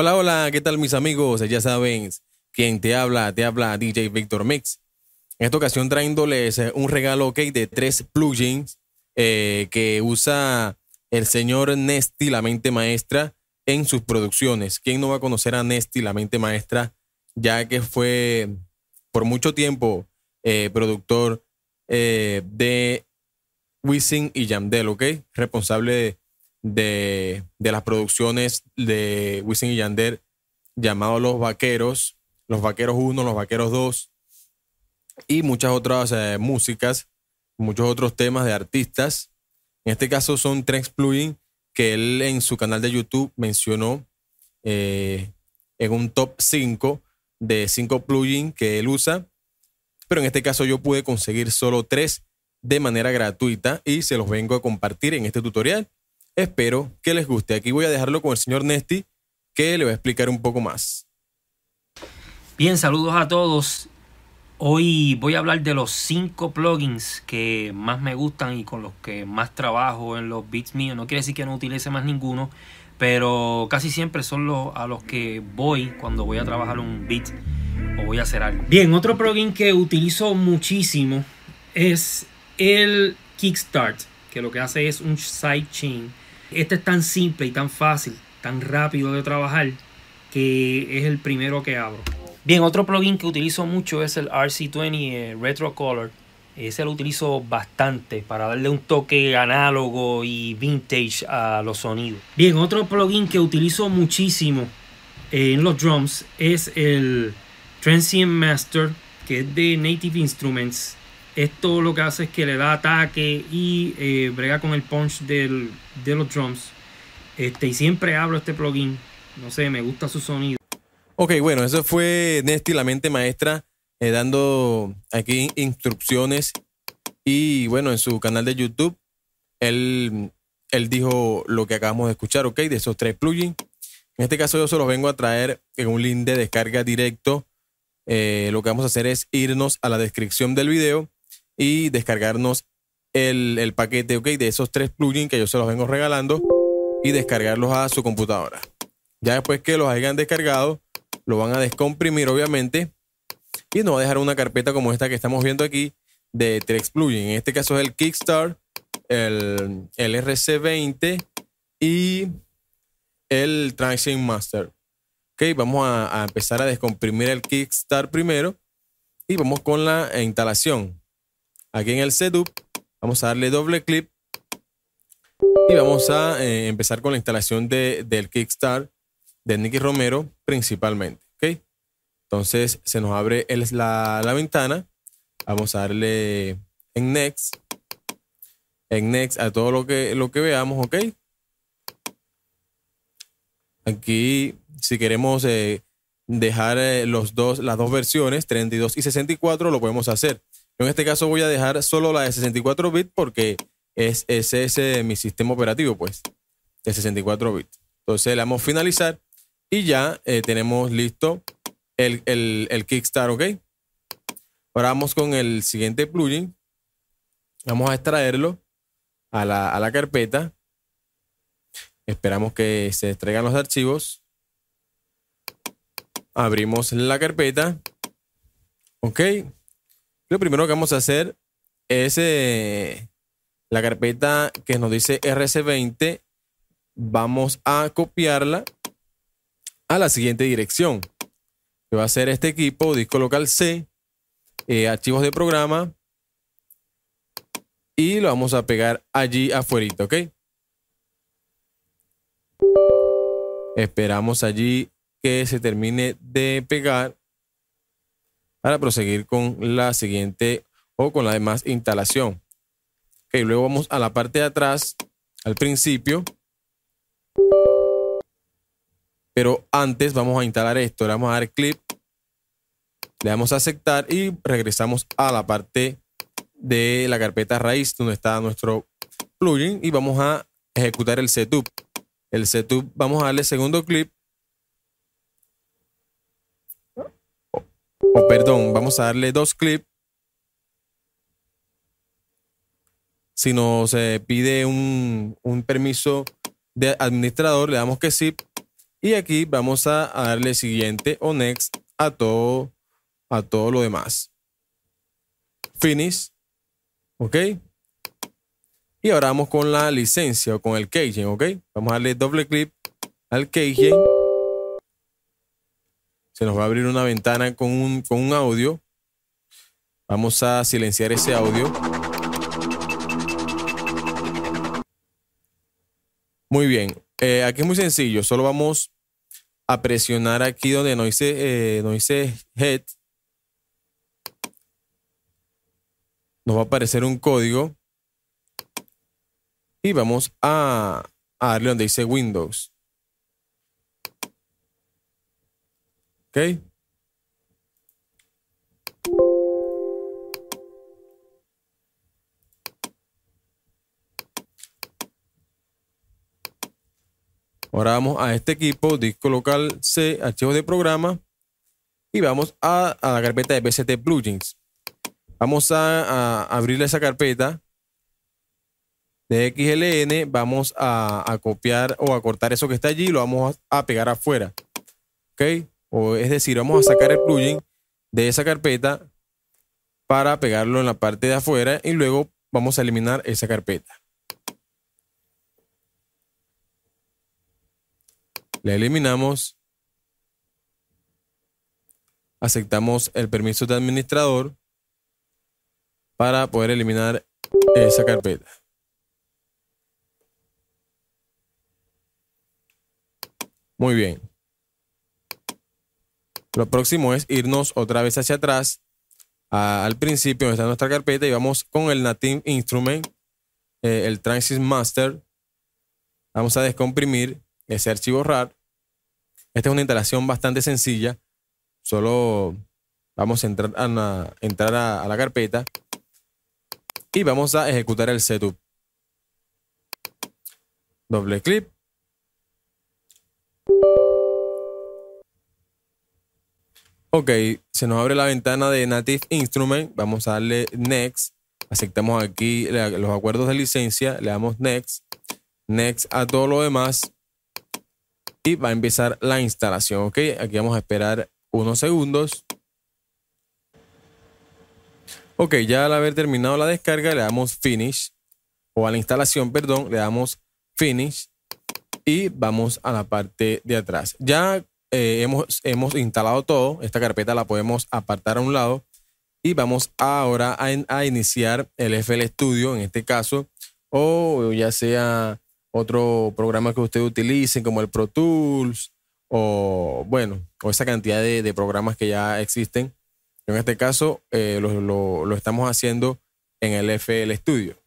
Hola, hola, ¿qué tal mis amigos? Ya saben quién te habla, te habla DJ Victor Mix. En esta ocasión traéndoles eh, un regalo ¿OK? de tres plugins eh, que usa el señor Nesty, la mente maestra, en sus producciones. ¿Quién no va a conocer a Nesty, la mente maestra? Ya que fue por mucho tiempo eh, productor de Wisin y Yandel, ¿ok? Responsable de de, las producciones de Wisin y Yander llamado Los Vaqueros, Los Vaqueros 1, Los Vaqueros 2 y muchas otras eh, músicas, muchos otros temas de artistas. En este caso son tres plugins que él en su canal de YouTube mencionó eh, en un top 5 de 5 plugins que él usa. Pero en este caso yo pude conseguir solo 3 de manera gratuita y se los vengo a compartir en este tutorial. Espero que les guste. Aquí voy a dejarlo con el señor Nesti, que le va a explicar un poco más. Bien, saludos a todos. Hoy voy a hablar de los cinco plugins que más me gustan y con los que más trabajo en los beats míos. No quiere decir que no utilice más ninguno, pero casi siempre son los a los que voy cuando voy a trabajar un beat o voy a hacer algo. Bien, otro plugin que utilizo muchísimo es el Kickstart, que lo que hace es un sidechain este es tan simple y tan fácil, tan rápido de trabajar, que es el primero que abro. Bien, otro plugin que utilizo mucho es el RC20 eh, Retro Color. Ese lo utilizo bastante para darle un toque análogo y vintage a los sonidos. Bien, otro plugin que utilizo muchísimo eh, en los drums es el Transient Master, que es de Native Instruments. Esto lo que hace es que le da ataque y eh, brega con el punch del, de los drums. Este, y siempre hablo este plugin. No sé, me gusta su sonido. Ok, bueno, eso fue Nesty, la mente maestra, eh, dando aquí instrucciones. Y bueno, en su canal de YouTube, él, él dijo lo que acabamos de escuchar, ok, de esos tres plugins. En este caso yo se los vengo a traer en un link de descarga directo. Eh, lo que vamos a hacer es irnos a la descripción del video y descargarnos el, paquete de esos tres plugins que yo se los vengo regalando y descargarlos a su computadora. Ya después que los hayan descargado, lo van a descomprimir obviamente y nos va a dejar una carpeta como esta que estamos viendo aquí de tres plugins. En este caso es el Kickstart, el, RC20 y el Transition Master. vamos a, a, empezar a descomprimir el Kickstart primero y vamos con la instalación aquí en el setup. Vamos a darle doble clic y vamos a eh, empezar con la instalación del Kickstart de Nicky Romero principalmente. ¿okay? Entonces se nos abre la, ventana. Vamos a darle en Next. En Next a todo lo que, lo que veamos, ¿ok? Aquí, si queremos eh, dejar eh, los dos, las dos versiones, 32 y 64, lo podemos hacer en este caso voy a dejar solo la de 64 bits porque es, es mi sistema operativo, pues, de 64 bits. Entonces le damos finalizar y ya eh, tenemos listo el, el, Kickstart, ¿ok? Ahora vamos con el siguiente plugin. Vamos a extraerlo a la, a la carpeta. Esperamos que se extraigan los archivos. Abrimos la carpeta. Ok. Lo primero que vamos a hacer es eh, la carpeta que nos dice RC20. Vamos a copiarla a la siguiente dirección. Que va a ser este equipo, disco local C, eh, archivos de programa. Y lo vamos a pegar allí afuera, ¿ok? Esperamos allí que se termine de pegar para proseguir con la siguiente o con la demás instalación. Y luego vamos a la parte de atrás, al principio. Pero antes vamos a instalar esto. Le vamos a dar clip. Le damos a aceptar y regresamos a la parte de la carpeta raíz donde está nuestro plugin y vamos a ejecutar el setup. El setup, vamos a darle segundo clip o perdón, vamos a darle dos clips. Si nos eh, pide un, permiso de administrador, le damos que sí. Y aquí vamos a, darle siguiente o next a todo, a todo lo demás. Finish. ¿Ok? Y ahora vamos con la licencia o con el que ¿ok? Vamos a darle doble clic al cajing. Se nos va a abrir una ventana con un, audio. Vamos a silenciar ese audio. Muy bien. Eh, aquí es muy sencillo. Solo vamos a presionar aquí donde eh, no dice, head. Nos va a aparecer un código. Y vamos a, a darle donde dice Windows. ¿Ok? Ahora vamos a este equipo, disco local C, archivos de programa y vamos a, la carpeta de BCT Plugins. Vamos a, abrirle esa carpeta de XLN, vamos a, a, copiar o a cortar eso que está allí y lo vamos a, pegar afuera. ¿Ok? O es decir, vamos a sacar el plugin de esa carpeta para pegarlo en la parte de afuera y luego vamos a eliminar esa carpeta. La eliminamos. Aceptamos el permiso de administrador para poder eliminar esa carpeta. Muy bien. Lo próximo es irnos otra vez hacia atrás, al principio donde está nuestra carpeta, y vamos con el Native Instrument, eh, el Transit Master. Vamos a descomprimir ese archivo RAR. Esta es una instalación bastante sencilla. Solo vamos a entrar, a, a la carpeta y vamos a ejecutar el setup. Doble clic Ok, se nos abre la ventana de Native Instrument. Vamos a darle Next. Aceptamos aquí los acuerdos de licencia. Le damos Next. Next a todo lo demás. Y va a empezar la instalación. Ok, aquí vamos a esperar unos segundos. Ok, ya al haber terminado la descarga, le damos Finish. O a la instalación, perdón, le damos Finish. Y vamos a la parte de atrás. Ya eh, hemos, hemos instalado todo. Esta carpeta la podemos apartar a un lado y vamos ahora a, iniciar el FL Studio en este caso o ya sea otro programa que usted utilicen como el Pro Tools o bueno, o esa cantidad de, programas que ya existen. En este caso eh, lo estamos haciendo en el FL Studio.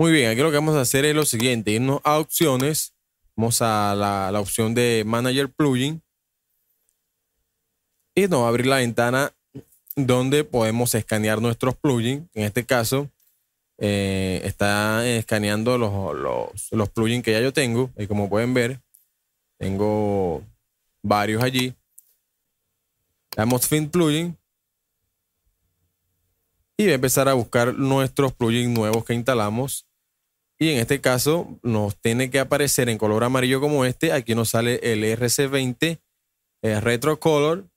Muy bien, aquí lo que vamos a hacer es lo siguiente, irnos a opciones, vamos a la, opción de Manager Plugin y nos va a abrir la ventana donde podemos escanear nuestros plugins. En este caso, eh, está escaneando los, plugins que ya yo tengo. Y como pueden ver, tengo varios allí. Damos Fin Plugin. Y voy a empezar a buscar nuestros plugins nuevos que instalamos. Y en este caso nos tiene que aparecer en color amarillo como este. Aquí nos sale el RC20 eh, Retro Color.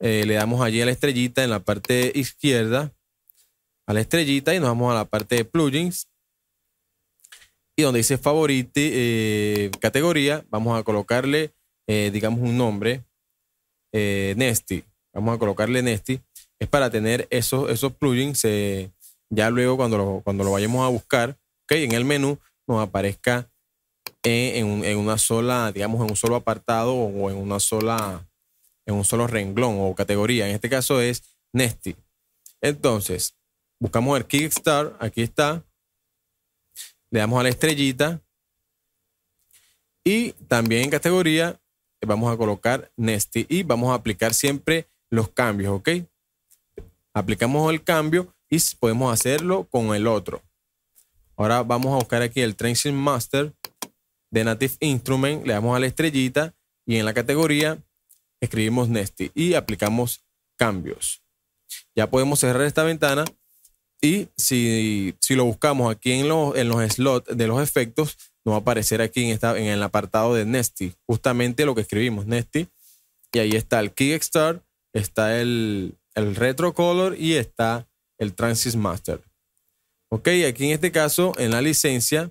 Eh, le damos allí a la estrellita en la parte izquierda. A la estrellita y nos vamos a la parte de plugins. Y donde dice favorite eh, categoría, vamos a colocarle, digamos, un nombre. Nesty. Vamos a colocarle Nesty. Es para tener esos, esos plugins. ya luego cuando cuando lo vayamos a buscar, en el menú nos aparezca eh, en, una sola, digamos, en un solo apartado o en una sola, en un solo renglón o categoría. En este caso es Nesty. Entonces, buscamos el Kickstarter, aquí está. Le damos a la estrellita. Y también en categoría vamos a colocar Nesty y vamos a aplicar siempre los cambios, ¿ok? Aplicamos el cambio y podemos hacerlo con el otro. Ahora vamos a buscar aquí el Transist Master de Native Instrument. Le damos a la estrellita y en la categoría escribimos Nesty y aplicamos cambios. Ya podemos cerrar esta ventana y si, lo buscamos aquí en los, en los slots de los efectos, nos va a aparecer aquí en, esta, en el apartado de Nesty, justamente lo que escribimos, Nesty. Y ahí está el Start, está el, el Retro Color y está el Transist Master. Ok, aquí en este caso, en la licencia,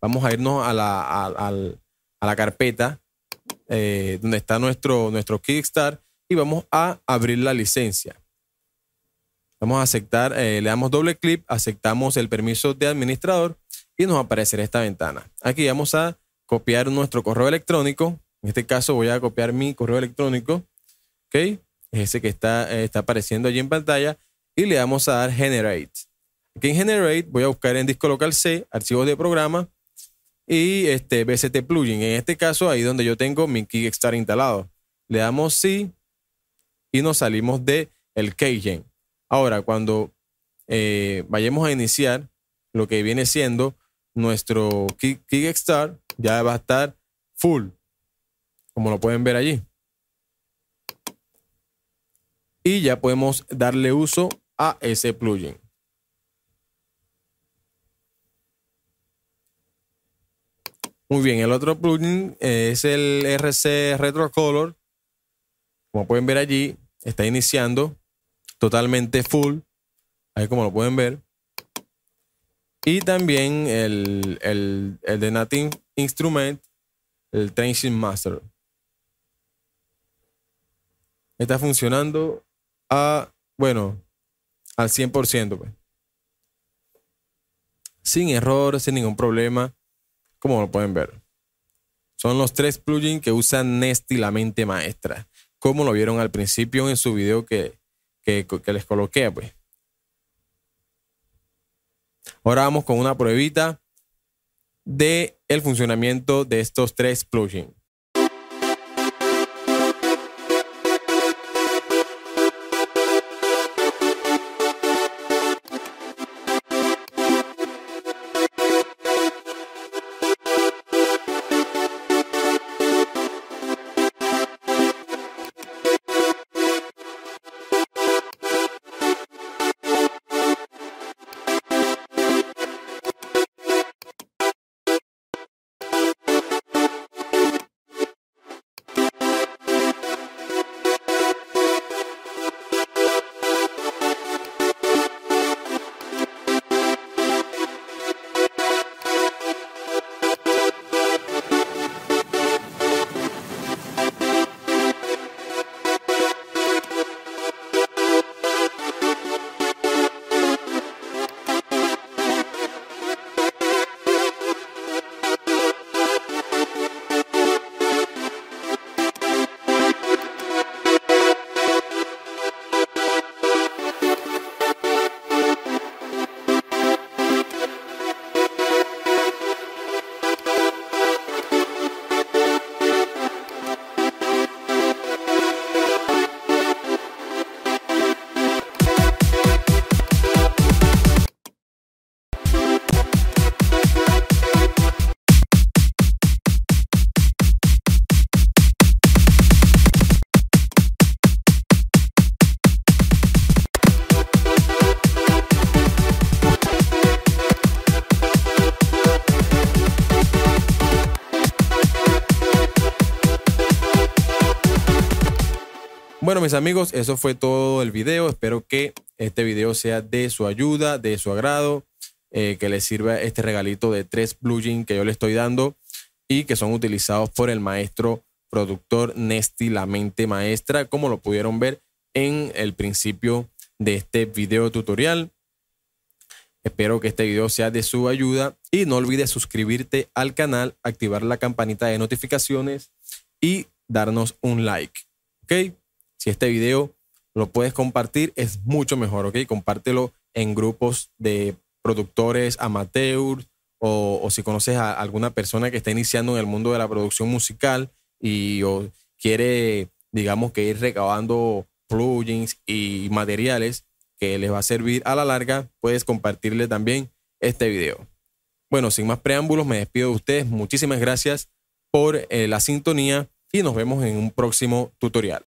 vamos a irnos a la, carpeta eh, donde está nuestro, nuestro y vamos a abrir la licencia. Vamos a aceptar, eh, le damos doble clic, aceptamos el permiso de administrador y nos aparecerá esta ventana. Aquí vamos a copiar nuestro correo electrónico. En este caso voy a copiar mi correo electrónico. ¿Ok? Es ese que está, eh, está apareciendo allí en pantalla. Y le vamos a dar Generate en Generate, voy a buscar en disco local C, archivos de programa y este BCT plugin. En este caso, ahí donde yo tengo mi Kickstarter instalado. Le damos sí y nos salimos de el KGen. Ahora, cuando eh, vayamos a iniciar lo que viene siendo nuestro Kickstarter, ya va a estar full, como lo pueden ver allí. Y ya podemos darle uso a ese plugin. Muy bien, el otro plugin es el RC Retro Color. Como pueden ver allí, está iniciando totalmente full. Ahí como lo pueden ver. Y también el, de Native Instrument, el Tracing Master. Está funcionando a, bueno, al 100%. Pues. Sin error, sin ningún problema como lo pueden ver. Son los tres plugins que usa y la mente maestra, como lo vieron al principio en su video que, les coloqué. Pues. Ahora vamos con una pruebita de el funcionamiento de estos tres plugins. amigos, eso fue todo el video. Espero que este video sea de su ayuda, de su agrado, eh, que les sirva este regalito de tres blue que yo le estoy dando y que son utilizados por el maestro productor Nesti La Mente Maestra, como lo pudieron ver en el principio de este video tutorial. Espero que este video sea de su ayuda y no olvides suscribirte al canal, activar la campanita de notificaciones y darnos un like. ¿Ok? si este video lo puedes compartir, es mucho mejor, ¿ok? Compártelo en grupos de productores amateurs o, si conoces a alguna persona que está iniciando en el mundo de la producción musical y quiere, digamos, que ir recabando plugins y materiales que les va a servir a la larga, puedes compartirle también este video. Bueno, sin más preámbulos, me despido de ustedes. Muchísimas gracias por eh, la sintonía y nos vemos en un próximo tutorial.